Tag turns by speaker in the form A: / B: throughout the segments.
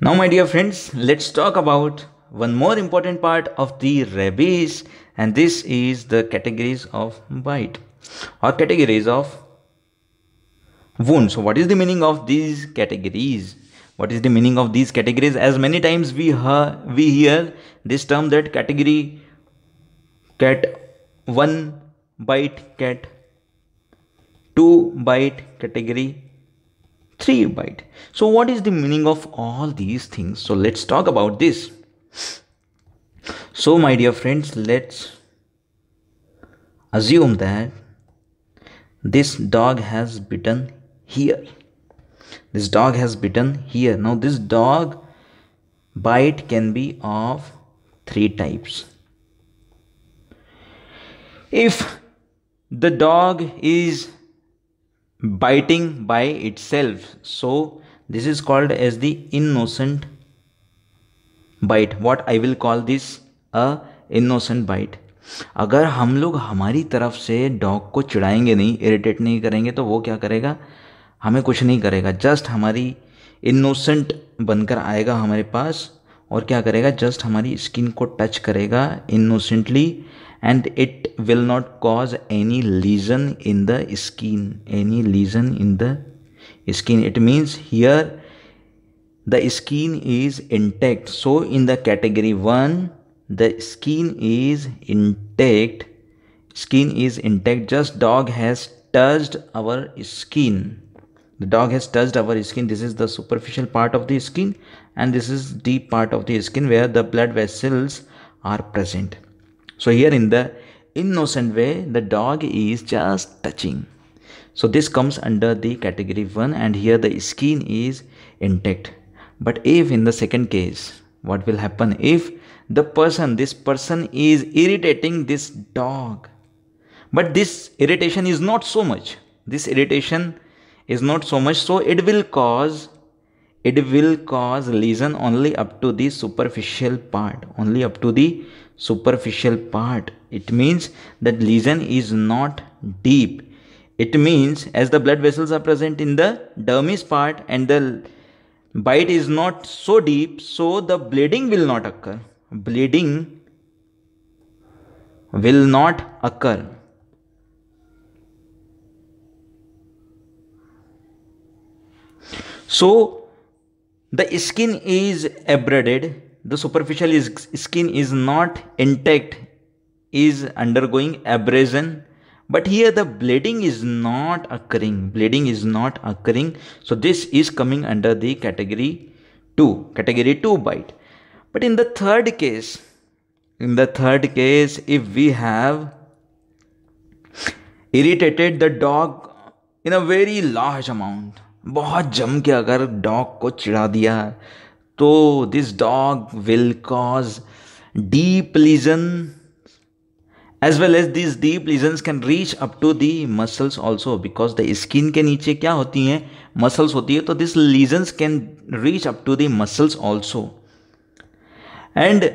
A: Now, my dear friends, let's talk about one more important part of the rabies, and this is the categories of bite or categories of wound. So, what is the meaning of these categories? What is the meaning of these categories? As many times we ha- we hear this term that category cat one bite cat two bite category 3 byte so what is the meaning of all these things so let's talk about this so my dear friends let's assume that this dog has bitten here this dog has bitten here now this dog bite can be of three types if the dog is biting by itself so this is called as the innocent bite what i will call this a innocent bite अगर हम लोग हमारी तरफ से dog को चिढ़ाएंगे नहीं irritate नहीं करेंगे तो वो क्या करेगा हमें कुछ नहीं करेगा जस्ट हमारी इनोसेंट बनकर आएगा हमारे पास और क्या करेगा जस्ट हमारी स्किन को टच करेगा innocently and it will not cause any lesion in the skin any lesion in the skin it means here the skin is intact so in the category 1 the skin is intact skin is intact just dog has touched our skin the dog has touched our skin this is the superficial part of the skin and this is deep part of the skin where the blood vessels are present so here in the innocent way, the dog is just touching. So this comes under the category 1 and here the skin is intact. But if in the second case, what will happen if the person, this person is irritating this dog. But this irritation is not so much. This irritation is not so much. So it will cause it will cause lesion only up to the superficial part only up to the superficial part it means that lesion is not deep it means as the blood vessels are present in the dermis part and the bite is not so deep so the bleeding will not occur bleeding will not occur so the skin is abraded the superficial is, skin is not intact is undergoing abrasion but here the bleeding is not occurring bleeding is not occurring so this is coming under the category 2 category 2 bite but in the third case in the third case if we have irritated the dog in a very large amount बहुत जम के अगर dog को चिढ़ा दिया तो this dog will cause deep lesion as well as this deep lesion can reach up to the muscles also because the skin के नीचे क्या होती हैं मसल्स होती है तो this lesions can reach up to the muscles also and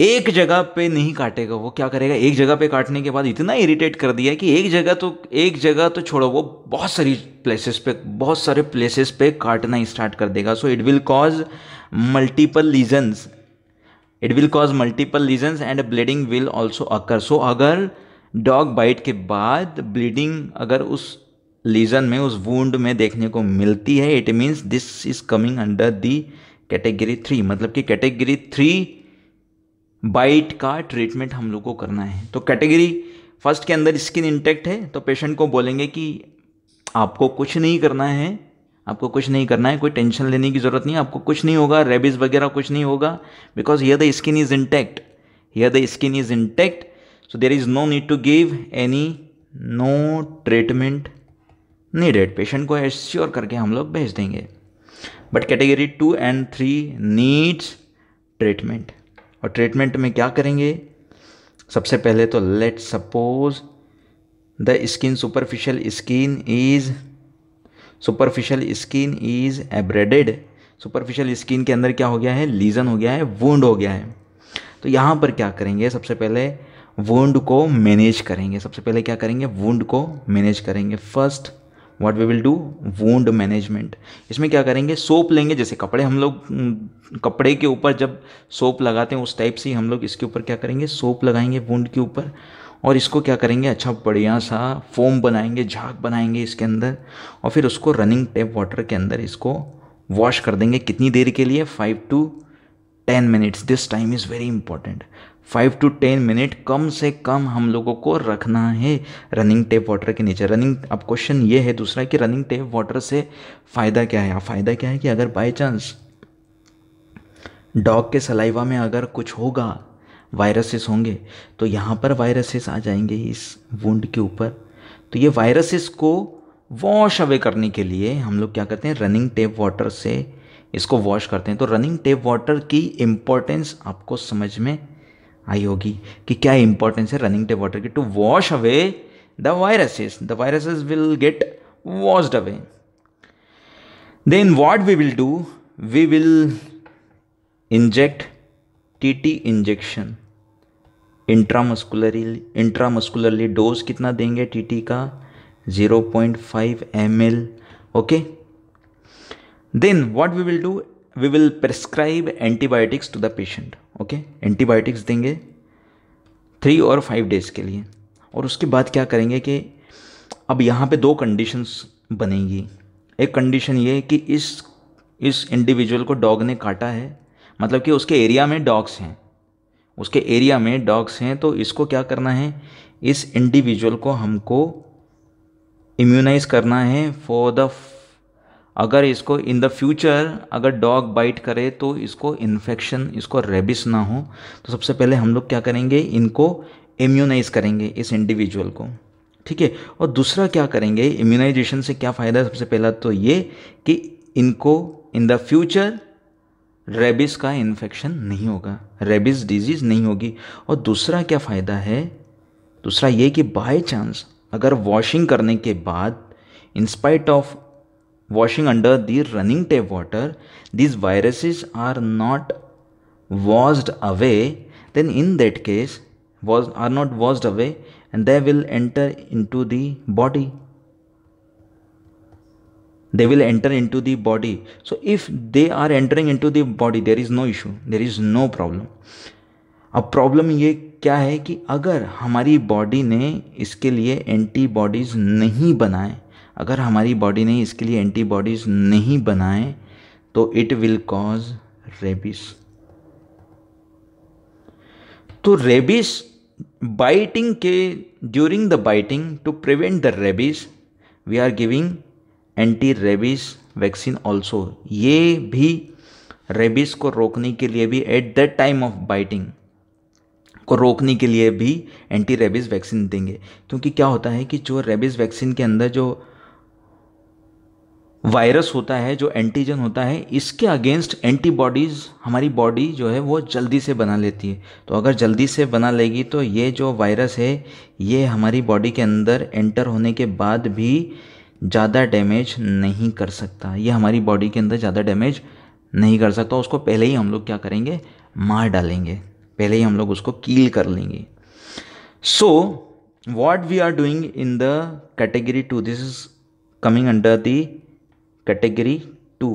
A: एक जगह पे नहीं काटेगा वो क्या करेगा एक जगह पे काटने के बाद इतना इरिटेट कर दिया कि एक जगह तो एक जगह तो छोड़ो वो बहुत सारी प्लेसेस पे बहुत सारे प्लेसेस पे काटना स्टार्ट कर देगा so it will cause multiple lesions it will cause multiple lesions and bleeding will also occur so अगर डॉग बाइट के बाद ब्लीडिंग अगर उस लीजन में उस वूंड में देखने को मिलती है it means this is coming under the category three मतलब कि कैटेगरी थ्री बाइट का ट्रीटमेंट हम लोग को करना है तो कैटेगरी फर्स्ट के अंदर स्किन इंटेक्ट है तो पेशेंट को बोलेंगे कि आपको कुछ नहीं करना है आपको कुछ नहीं करना है कोई टेंशन लेने की ज़रूरत नहीं आपको कुछ नहीं होगा रेबिस वगैरह कुछ नहीं होगा because here the skin is intact here the skin is intact so there is no need to give any no treatment needed patient को एश्योर करके हम लोग भेज देंगे but category two and three needs treatment और treatment में क्या करेंगे सबसे पहले तो let suppose the skin superficial skin is superficial skin is abraded superficial skin के अंदर क्या हो गया है लीजन हो गया है वूंड हो गया है तो यहाँ पर क्या करेंगे सबसे पहले वूंड को मैनेज करेंगे सबसे पहले क्या करेंगे वूंड को मैनेज करेंगे first what we will do wound management इसमें क्या करेंगे सोप लेंगे जैसे कपड़े हम लोग कपड़े के ऊपर जब सोप लगाते हैं उस टाइप से हम लोग इसके ऊपर क्या करेंगे सोप लगाएंगे वोंड के ऊपर और इसको क्या करेंगे अच्छा बढ़िया सा फोम बनाएंगे झाग बनाएंगे इसके अंदर और फिर उसको रनिंग टैप वाटर के अंदर इसको वॉश कर देंगे कितनी देर के लिए five to ten minutes this time is very important five to ten minute कम से कम हम लोगों को रखना है रनिंग टेप वाटर के नीचे रनिंग अब क्वेश्चन ये है दूसरा कि रनिंग टेप वाटर से फ़ायदा क्या है फ़ायदा क्या है कि अगर बाई चांस डॉग के सलाइवा में अगर कुछ होगा वायरसेस होंगे तो यहाँ पर वायरसेस आ जाएंगे इस वुंड के ऊपर तो ये वायरसेस को वॉश अवे करने के लिए हम लोग क्या करते हैं रनिंग टेप वाटर से इसको वॉश करते हैं तो रनिंग टेप वाटर की इम्पोर्टेंस आपको समझ में आई होगी कि क्या इंपॉर्टेंस है रनिंग टे वाटर की to wash away the viruses the viruses will get washed away then what we will do we will inject T T injection intramuscularly intramuscularly dose कितना देंगे टी टी का 0.5 point five M L okay then what we will do we will prescribe antibiotics to the patient okay antibiotics देंगे three और five days के लिए और उसके बाद क्या करेंगे कि अब यहाँ पे दो कंडीशंस बनेंगी एक कंडीशन ये कि इस इस इंडिविजुअल को डॉग ने काटा है मतलब कि उसके एरिया में डॉग्स हैं उसके एरिया में डॉग्स हैं तो इसको क्या करना है इस इंडिविजुअल को हमको इम्यूनाइज़ करना है फॉर द अगर इसको इन द फ्यूचर अगर डॉग बाइट करे तो इसको इन्फेक्शन इसको रेबिस ना हो तो सबसे पहले हम लोग क्या करेंगे इनको इम्यूनाइज करेंगे इस इंडिविजुअल को ठीक है और दूसरा क्या करेंगे इम्यूनाइजेशन से क्या फ़ायदा है सबसे पहला तो ये कि इनको इन द फ्यूचर रेबिस का इन्फेक्शन नहीं होगा रेबिस डिजीज़ नहीं होगी और दूसरा क्या फ़ायदा है दूसरा ये कि बाय चांस अगर वॉशिंग करने के बाद in spite of washing under the running tap water, these viruses are not washed away, then in that case, was, are not washed away and they will enter into the body. They will enter into the body. So, if they are entering into the body, there is no issue, there is no problem. अब problem ये क्या है कि अगर हमारी body ने इसके लिए एंटीबॉडीज़ नहीं बनाए अगर हमारी बॉडी ने इसके लिए एंटीबॉडीज़ नहीं बनाए तो इट विल कॉज रेबिस तो रेबिस बाइटिंग के during the biting to prevent the rabies we are giving anti rabies vaccine also ये भी रेबिस को रोकने के लिए भी at that time of biting को रोकने के लिए भी एंटी रेबिस वैक्सीन देंगे क्योंकि क्या होता है कि जो रेबिस वैक्सीन के अंदर जो वायरस होता है जो एंटीजन होता है इसके अगेंस्ट एंटीबॉडीज़ हमारी बॉडी जो है वो जल्दी से बना लेती है तो अगर जल्दी से बना लेगी तो ये जो वायरस है ये हमारी बॉडी के अंदर एंटर होने के बाद भी ज़्यादा डैमेज नहीं कर सकता ये हमारी बॉडी के अंदर ज़्यादा डैमेज नहीं कर सकता उसको पहले ही हम लोग क्या करेंगे मार डालेंगे पहले ही हम लोग उसको कील कर लेंगे so what we are doing in the category two this is coming under the category two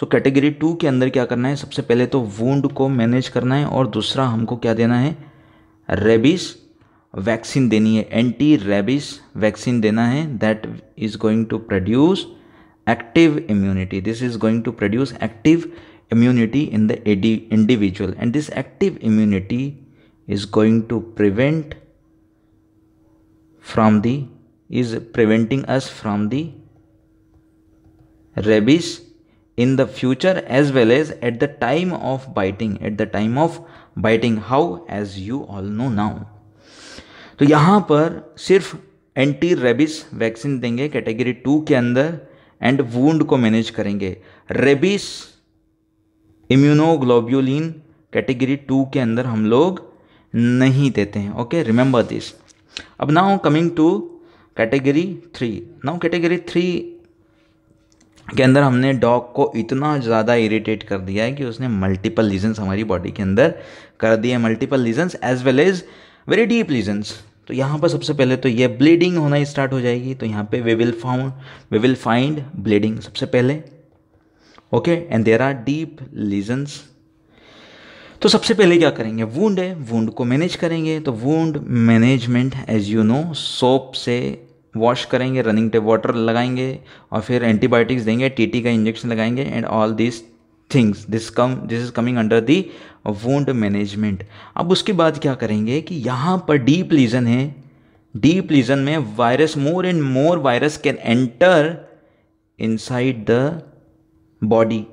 A: so category two के अंदर क्या करना है सबसे पहले तो वूंड को मैनेज करना है और दूसरा हमको क्या देना है रेबिस वैक्सीन देनी है एंटी रेबिस वैक्सीन देना है that is going to produce active immunity this is going to produce active immunity in the individual and this active immunity is going to prevent from the is preventing us from the rabies in the future as well as at the time of biting at the time of biting how as you all know now तो यहाँ पर सिर्फ anti rabies vaccine देंगे category two के अंदर and wound को manage करेंगे rabies immunoglobulin category two के अंदर हम लोग नहीं देते हैं ओके रिमेंबर दिस अब now coming to category three now category three के अंदर हमने डॉग को इतना ज़्यादा इरिटेट कर दिया है कि उसने मल्टीपल लीजन्स हमारी बॉडी के अंदर कर दिए multiple lesions as well as very deep lesions तो यहाँ पर सबसे पहले तो ये ब्लीडिंग होना स्टार्ट हो जाएगी तो यहाँ पे we will found we will find bleeding सबसे पहले okay and there are deep lesions तो सबसे पहले क्या करेंगे वूंड है वुंड को मैनेज करेंगे तो wound management as you know soap से वॉश करेंगे रनिंग टेप वाटर लगाएंगे और फिर एंटीबायोटिक्स देंगे टीटी का इंजेक्शन लगाएंगे and all this things this come this is coming under the wound management अब उसके बाद क्या करेंगे कि यहाँ पर डीप लीजन है डीप लीजन में virus more and more virus can enter inside the body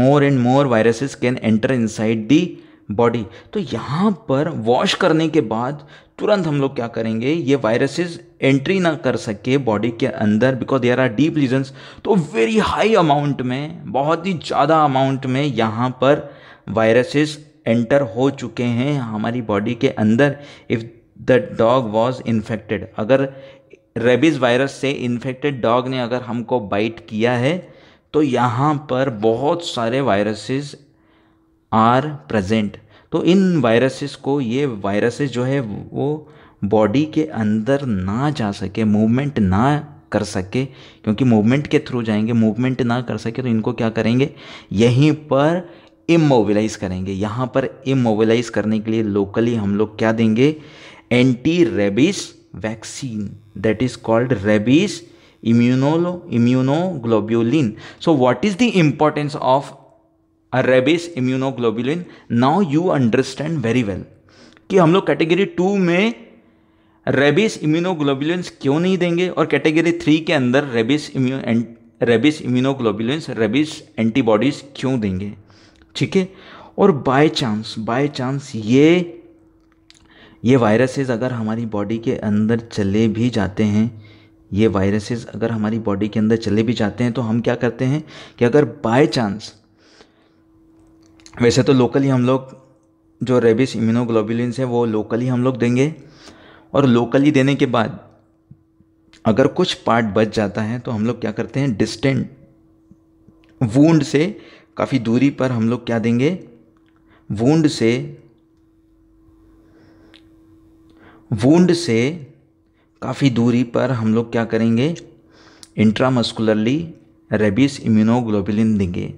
A: more and more viruses can enter inside the body तो यहाँ पर वॉश करने के बाद तुरंत हम लोग क्या करेंगे ये वायरसेस एंट्री ना कर सके बॉडी के अंदर because there are deep reasons तो वेरी हाई अमाउंट में बहुत ही ज़्यादा अमाउंट में यहाँ पर वायरसेस एंटर हो चुके हैं हमारी बॉडी के अंदर if the dog was infected अगर रेबीज़ वायरस से इन्फेक्टेड डॉग ने अगर हमको बाइट किया है तो यहाँ पर बहुत सारे वायरसेस आर प्रेजेंट तो इन वायरसेस को ये वायरसेस जो है वो बॉडी के अंदर ना जा सके मूवमेंट ना कर सके क्योंकि मूवमेंट के थ्रू जाएंगे मूवमेंट ना कर सके तो इनको क्या करेंगे यहीं पर इमोबिलाइज करेंगे यहाँ पर इमोबिलाइज करने के लिए लोकली हम लोग क्या देंगे anti rabies vaccine that is called rabies immunolo immunoglobulin so what is the importance of rabies rabies immunoglobulin you understand very well कि हम लोग कैटेगरी टू में रेबिस इम्यूनोग्लोबुलेंस क्यों नहीं देंगे और कैटेगरी थ्री के अंदर rabies immu rabies immunoglobulins rabies antibodies क्यों देंगे ठीक है और बाय चांस बाय चांस ये ये वायरसेस अगर हमारी बॉडी के अंदर चले भी जाते हैं ये वायरसेस अगर हमारी बॉडी के अंदर चले भी जाते हैं तो हम क्या करते हैं कि अगर बाय चांस वैसे तो लोकली हम लोग जो रेबिस इम्यूनोग्लोबुलिन है वो लोकली हम लोग देंगे और लोकली देने के बाद अगर कुछ पार्ट बच जाता है तो हम लोग क्या करते हैं डिस्टेंट वूंड से काफ़ी दूरी पर हम लोग क्या देंगे वूंड से वूंड से काफ़ी दूरी पर हम लोग क्या करेंगे इंट्रामस्कुलरली रेबिस इम्यूनोग्लोबुलिन देंगे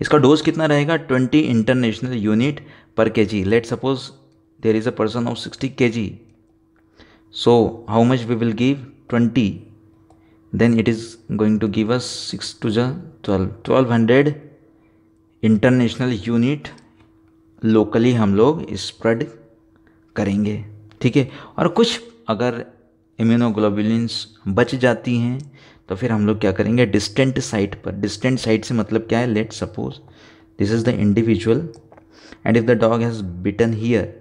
A: इसका डोज कितना रहेगा twenty international unit per K G let suppose there is a person of sixty K G so how much we will give twenty it is going to give us six to to twelve twelve hundred international unit locally हम लोग spread करेंगे ठीक है और कुछ अगर immunoglobulins बच जाती हैं तो फिर हम लोग क्या करेंगे डिस्टेंट साइट पर डिस्टेंट साइट से मतलब क्या है let suppose this is the individual and if the dog has bitten here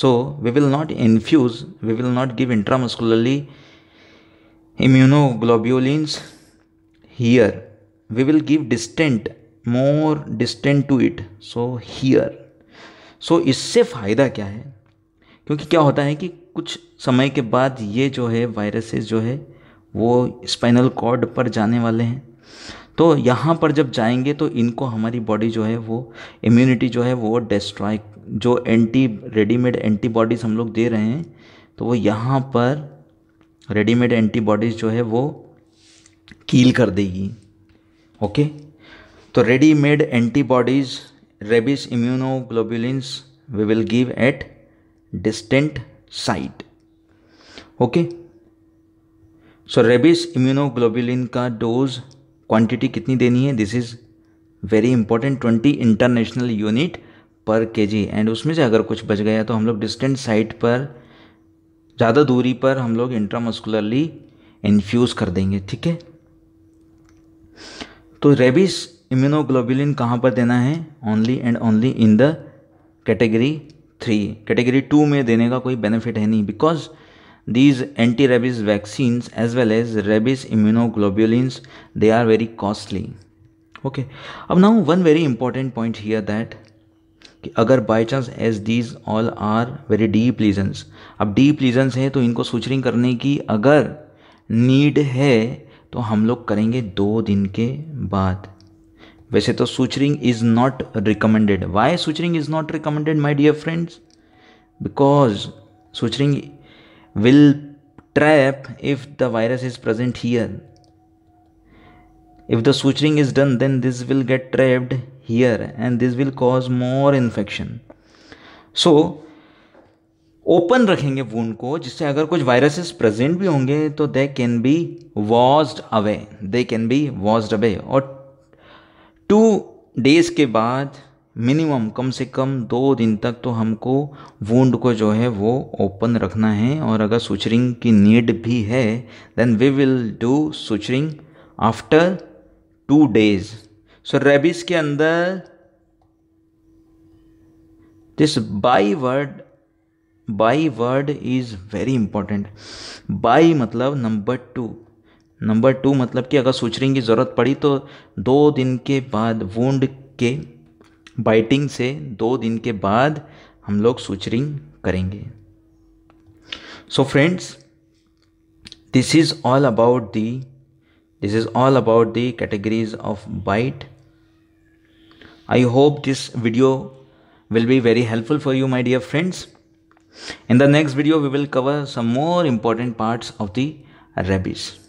A: so we will not infuse we will not give intramuscularly immunoglobulins here we will give distant more distant to it so here so इससे फ़ायदा क्या है क्योंकि क्या होता है कि कुछ समय के बाद ये जो है वायरसेस जो है वो स्पाइनल कॉर्ड पर जाने वाले हैं तो यहाँ पर जब जाएंगे तो इनको हमारी बॉडी जो है वो इम्यूनिटी जो है वो डिस्ट्रॉय जो एंटी रेडीमेड एंटीबॉडीज़ हम लोग दे रहे हैं तो वो यहाँ पर रेडीमेड एंटीबॉडीज़ जो है वो कील कर देगी ओके तो readymade antibodies rabies immunoglobulins we will give at distant site okay so rabies immunoglobulin का डोज क्वांटिटी कितनी देनी है this is very important twenty international unit per K ji and उसमें से अगर कुछ बच गया तो हम लोग डिस्टेंट साइट पर ज़्यादा दूरी पर हम लोग इंट्रामस्कुलरली इन्फ्यूज़ कर देंगे ठीक है तो रेबिस इम्यूनोग्लोबुलिन कहाँ पर देना है only and only in the category three category two में देने का कोई बेनिफिट है नहीं because these anti-rabies vaccines as well as rabies immunoglobulins they are very costly okay अब now one very important point here that कि अगर by chance as these all are very deep lesions अब deep lesions हैं तो इनको suturing करने की अगर नीड है तो हम लोग करेंगे दो दिन के बाद वैसे तो suturing is not recommended why suturing is not recommended my dear friends because suturing will trap if the virus is present here. If the suturing is done, then this will get trapped here and this will cause more infection. So, open रखेंगे wound को जिससे अगर कुछ viruses present भी होंगे तो they can be washed away they can be washed away और two days के बाद मिनिमम कम से कम दो दिन तक तो हमको वूंड को जो है वो ओपन रखना है और अगर सुचरिंग की नीड भी है then we will do suturing after two days so rabies के अंदर this by word by word is very important by मतलब नंबर टू नंबर टू मतलब कि अगर सुचरिंग की ज़रूरत पड़ी तो दो दिन के बाद वूंड के बाइटिंग से दो दिन के बाद हम लोग सुचरिंग करेंगे so friends this is all about the this is all about the categories of bite I hope this video will be very helpful for you my dear friends in the next video we will cover some more important parts of the रेबिज़